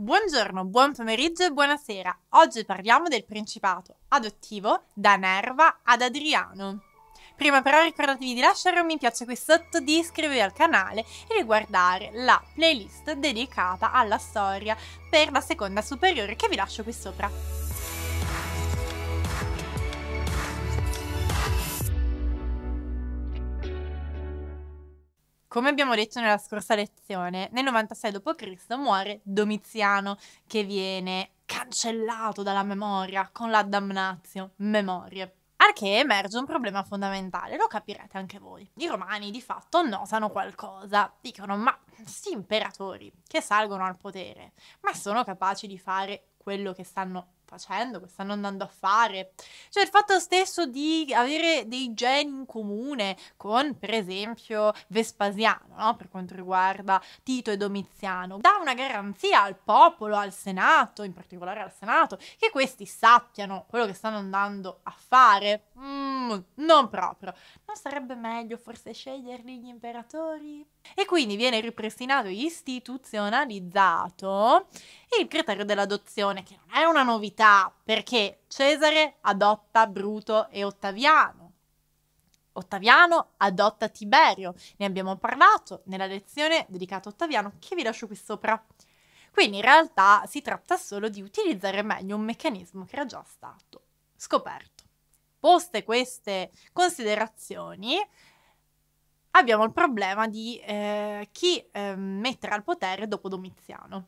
Buongiorno, buon pomeriggio e buonasera. Oggi parliamo del principato adottivo da Nerva ad Adriano. Prima però ricordatevi di lasciare un mi piace qui sotto, di iscrivervi al canale e di guardare la playlist dedicata alla storia per la seconda superiore che vi lascio qui sopra. Come abbiamo detto nella scorsa lezione, nel 96 d.C. muore Domiziano, che viene cancellato dalla memoria con la damnatio memoria. Al che emerge un problema fondamentale, lo capirete anche voi. I romani di fatto notano qualcosa, dicono ma sti imperatori che salgono al potere, ma sono capaci di fare quello che stanno facendo, che stanno andando a fare. Cioè il fatto stesso di avere dei geni in comune con, per esempio, Vespasiano, no? per quanto riguarda Tito e Domiziano, dà una garanzia al popolo, al Senato, in particolare al Senato, che questi sappiano quello che stanno andando a fare. Mm, non proprio. Non sarebbe meglio forse sceglierli gli imperatori? E quindi viene ripristinato istituzionalizzato il criterio dell'adozione situazione che non è una novità, perché Cesare adotta Bruto e Ottaviano. Ottaviano adotta Tiberio, ne abbiamo parlato nella lezione dedicata a Ottaviano che vi lascio qui sopra. Quindi in realtà si tratta solo di utilizzare meglio un meccanismo che era già stato scoperto. Poste queste considerazioni, abbiamo il problema di eh, chi eh, mettere al potere dopo Domiziano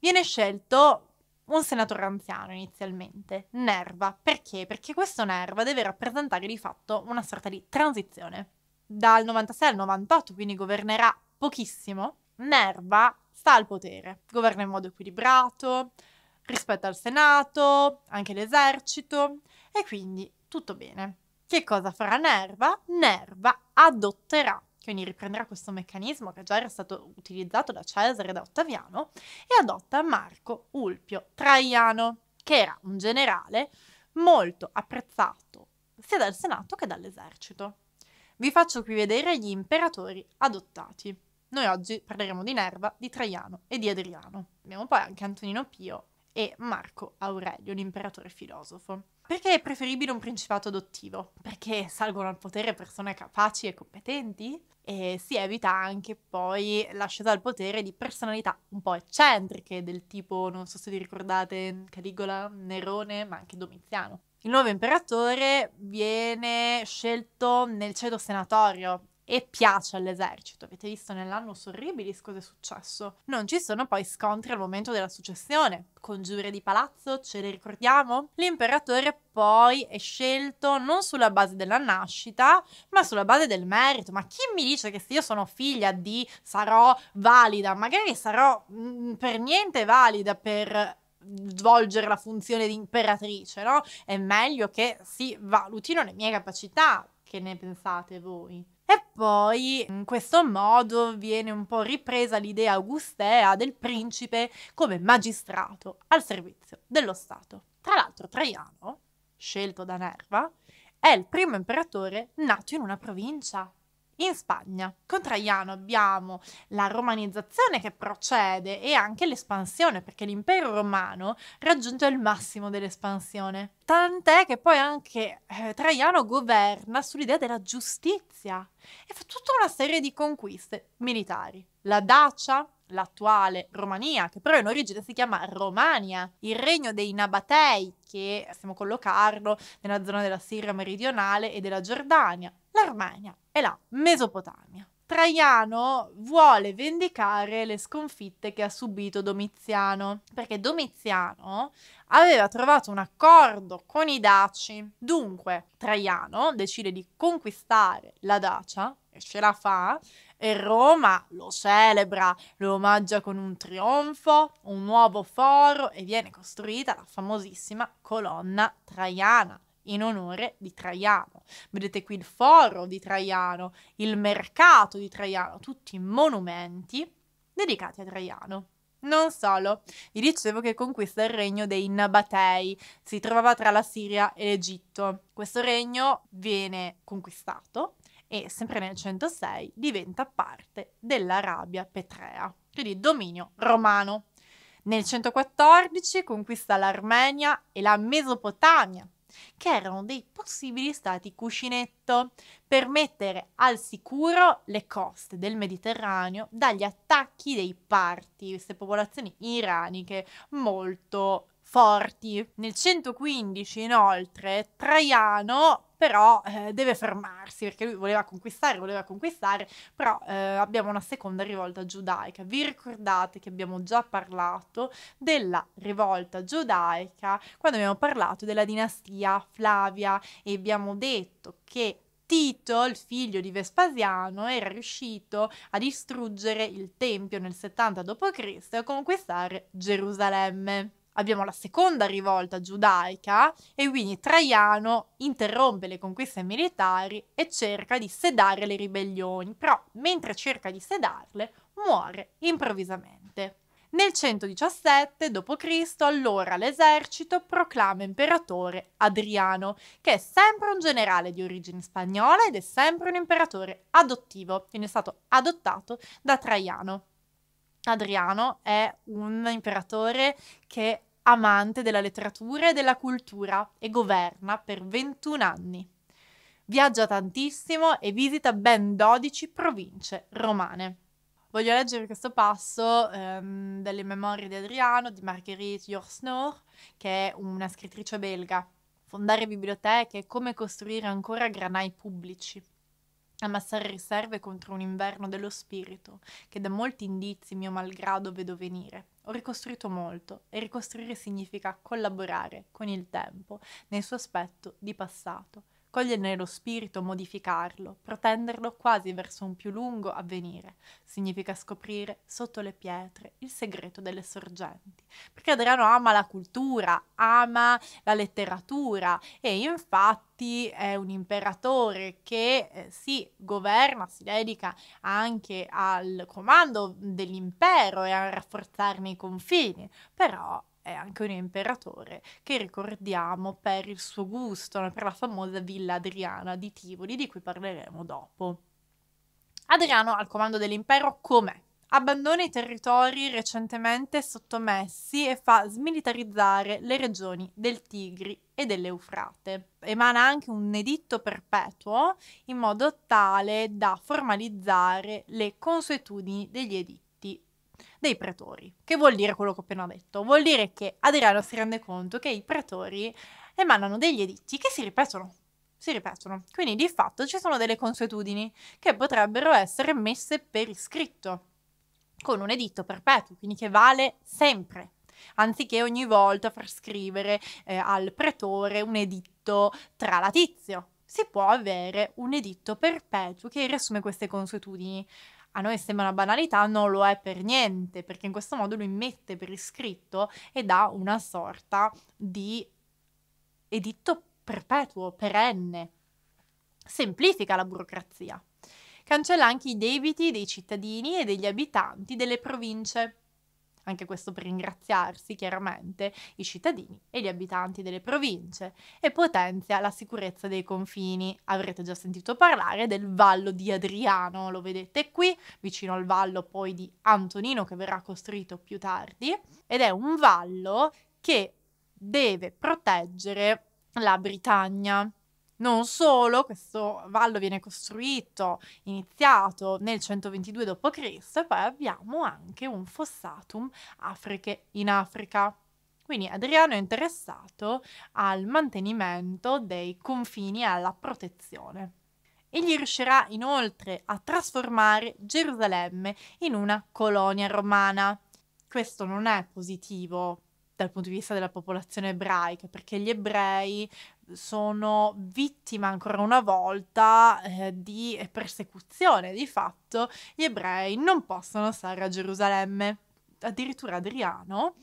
viene scelto un senatore anziano inizialmente, Nerva. Perché? Perché questo Nerva deve rappresentare di fatto una sorta di transizione. Dal 96 al 98, quindi governerà pochissimo, Nerva sta al potere, governa in modo equilibrato, rispetto al Senato, anche l'esercito, e quindi tutto bene. Che cosa farà Nerva? Nerva adotterà quindi riprenderà questo meccanismo che già era stato utilizzato da Cesare e da Ottaviano e adotta Marco Ulpio Traiano, che era un generale molto apprezzato sia dal Senato che dall'esercito. Vi faccio qui vedere gli imperatori adottati. Noi oggi parleremo di Nerva, di Traiano e di Adriano. Abbiamo poi anche Antonino Pio e Marco Aurelio, l'imperatore filosofo. Perché è preferibile un principato adottivo? Perché salgono al potere persone capaci e competenti e si evita anche poi l'ascesa al potere di personalità un po' eccentriche del tipo, non so se vi ricordate, Caligola, Nerone, ma anche Domiziano. Il nuovo imperatore viene scelto nel ceto senatorio, e piace all'esercito. Avete visto nell'anno Sorribilis cosa è successo? Non ci sono poi scontri al momento della successione. Congiure di palazzo, ce le ricordiamo? L'imperatore poi è scelto non sulla base della nascita, ma sulla base del merito. Ma chi mi dice che se io sono figlia di sarò valida? Magari sarò mh, mm, per niente valida per svolgere la funzione di imperatrice, no? È meglio che si valutino le mie capacità. Che ne pensate voi? E poi in questo modo viene un po' ripresa l'idea augustea del principe come magistrato al servizio dello Stato. Tra l'altro Traiano, scelto da Nerva, è il primo imperatore nato in una provincia in Spagna con Traiano abbiamo la romanizzazione che procede e anche l'espansione perché l'impero romano raggiunge il massimo dell'espansione. Tant'è che poi anche eh, Traiano governa sull'idea della giustizia e fa tutta una serie di conquiste militari. La Dacia, l'attuale Romania, che però in origine si chiama Romania, il regno dei Nabatei, che possiamo collocarlo nella zona della Siria meridionale e della Giordania, l'Armenia e la Mesopotamia. Traiano vuole vendicare le sconfitte che ha subito Domiziano, perché Domiziano aveva trovato un accordo con i Daci. Dunque, Traiano decide di conquistare la Dacia e ce la fa e Roma lo celebra, lo omaggia con un trionfo, un nuovo foro e viene costruita la famosissima colonna traiana in onore di Traiano. Vedete qui il foro di Traiano, il mercato di Traiano, tutti monumenti dedicati a Traiano. Non solo, vi dicevo che conquista il regno dei Nabatei, si trovava tra la Siria e l'Egitto. Questo regno viene conquistato e sempre nel 106 diventa parte dell'Arabia Petrea, quindi dominio romano. Nel 114 conquista l'Armenia e la Mesopotamia, che erano dei possibili stati cuscinetto per mettere al sicuro le coste del Mediterraneo dagli attacchi dei parti, queste popolazioni iraniche molto forti. Nel 115 inoltre Traiano però eh, deve fermarsi perché lui voleva conquistare, voleva conquistare, però eh, abbiamo una seconda rivolta giudaica. Vi ricordate che abbiamo già parlato della rivolta giudaica quando abbiamo parlato della dinastia Flavia e abbiamo detto che Tito, il figlio di Vespasiano, era riuscito a distruggere il Tempio nel 70 d.C. e a conquistare Gerusalemme abbiamo la seconda rivolta giudaica e quindi Traiano interrompe le conquiste militari e cerca di sedare le ribellioni, però mentre cerca di sedarle muore improvvisamente. Nel 117 d.C. allora l'esercito proclama imperatore Adriano, che è sempre un generale di origine spagnola ed è sempre un imperatore adottivo, quindi è stato adottato da Traiano. Adriano è un imperatore che è amante della letteratura e della cultura e governa per 21 anni. Viaggia tantissimo e visita ben 12 province romane. Voglio leggere questo passo ehm, delle memorie di Adriano di Marguerite Yorsnor, che è una scrittrice belga. Fondare biblioteche è come costruire ancora granai pubblici. Ammassare riserve contro un inverno dello spirito, che da molti indizi mio malgrado vedo venire. Ho ricostruito molto e ricostruire significa collaborare con il tempo, nel suo aspetto di passato coglierne lo spirito, modificarlo, protenderlo quasi verso un più lungo avvenire. Significa scoprire sotto le pietre il segreto delle sorgenti. Perché Adriano ama la cultura, ama la letteratura e infatti è un imperatore che eh, si governa, si dedica anche al comando dell'impero e a rafforzarne i confini, però è anche un imperatore che ricordiamo per il suo gusto, per la famosa villa Adriana di Tivoli, di cui parleremo dopo. Adriano al comando dell'impero com'è? Abbandona i territori recentemente sottomessi e fa smilitarizzare le regioni del Tigri e dell'Eufrate. Emana anche un editto perpetuo in modo tale da formalizzare le consuetudini degli editti dei pretori. Che vuol dire quello che ho appena detto? Vuol dire che Adriano si rende conto che i pretori emanano degli editti che si ripetono. Si ripetono. Quindi di fatto ci sono delle consuetudini che potrebbero essere messe per iscritto, con un editto perpetuo, quindi che vale sempre anziché ogni volta far scrivere eh, al pretore un editto tralatizio. Si può avere un editto perpetuo che riassume queste consuetudini a noi sembra una banalità, non lo è per niente, perché in questo modo lui mette per iscritto e dà una sorta di editto perpetuo, perenne. Semplifica la burocrazia. Cancella anche i debiti dei cittadini e degli abitanti delle province anche questo per ringraziarsi chiaramente i cittadini e gli abitanti delle province e potenzia la sicurezza dei confini. Avrete già sentito parlare del Vallo di Adriano, lo vedete qui, vicino al Vallo poi di Antonino che verrà costruito più tardi ed è un vallo che deve proteggere la Britannia non solo, questo vallo viene costruito, iniziato nel 122 d.C. poi abbiamo anche un fossatum Afriche in Africa. Quindi Adriano è interessato al mantenimento dei confini e alla protezione. Egli riuscirà inoltre a trasformare Gerusalemme in una colonia romana. Questo non è positivo dal punto di vista della popolazione ebraica, perché gli ebrei sono vittima ancora una volta eh, di persecuzione. Di fatto gli ebrei non possono stare a Gerusalemme. Addirittura Adriano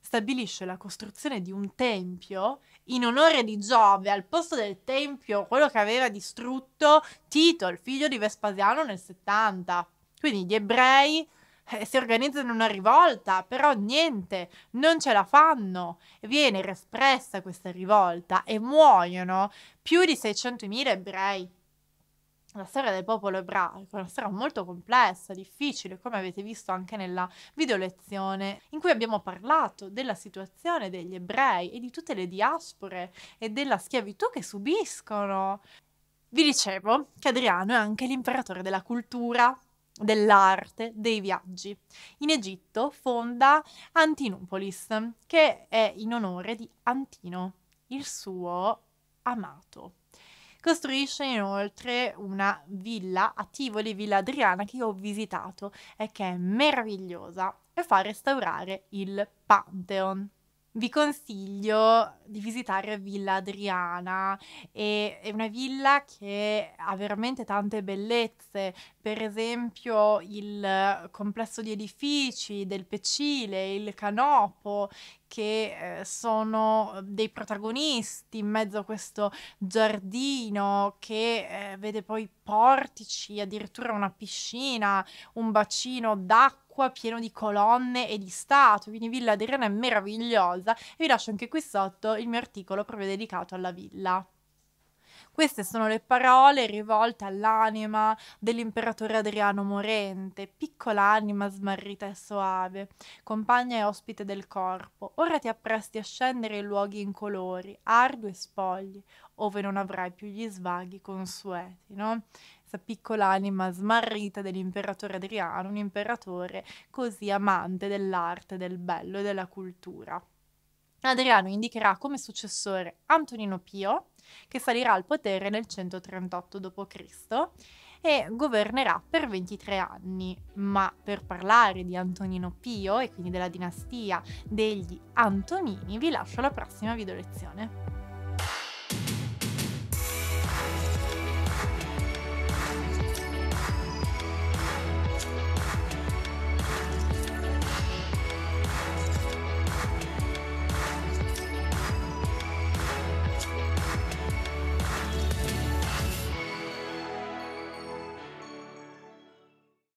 stabilisce la costruzione di un tempio in onore di Giove al posto del tempio, quello che aveva distrutto Tito, il figlio di Vespasiano nel 70. Quindi gli ebrei eh, si organizzano una rivolta, però niente, non ce la fanno. Viene repressa questa rivolta e muoiono più di 600.000 ebrei. La storia del popolo ebraico è una storia molto complessa, difficile, come avete visto anche nella video lezione in cui abbiamo parlato della situazione degli ebrei e di tutte le diaspore e della schiavitù che subiscono. Vi dicevo che Adriano è anche l'imperatore della cultura, dell'arte, dei viaggi. In Egitto fonda Antinopolis, che è in onore di Antino, il suo amato. Costruisce inoltre una villa a Tivoli, Villa Adriana, che ho visitato e che è meravigliosa, e fa restaurare il Pantheon vi consiglio di visitare Villa Adriana, e, è una villa che ha veramente tante bellezze, per esempio il complesso di edifici del Pecile, il Canopo, che eh, sono eh, dei protagonisti in mezzo a questo giardino che eh, vede poi portici, addirittura una piscina, un bacino d'acqua pieno di colonne e di statue, quindi Villa Adriana è meravigliosa e vi lascio anche qui sotto il mio articolo proprio dedicato alla villa. Queste sono le parole rivolte all'anima dell'imperatore Adriano morente, piccola anima smarrita e soave, compagna e ospite del corpo. Ora ti appresti a scendere in luoghi incolori, ardui e spogli, ove non avrai più gli svaghi consueti, no? Questa piccola anima smarrita dell'imperatore Adriano, un imperatore così amante dell'arte, del bello e della cultura. Adriano indicherà come successore Antonino Pio, che salirà al potere nel 138 d.C. e governerà per 23 anni. Ma per parlare di Antonino Pio e quindi della dinastia degli Antonini vi lascio la prossima videolezione.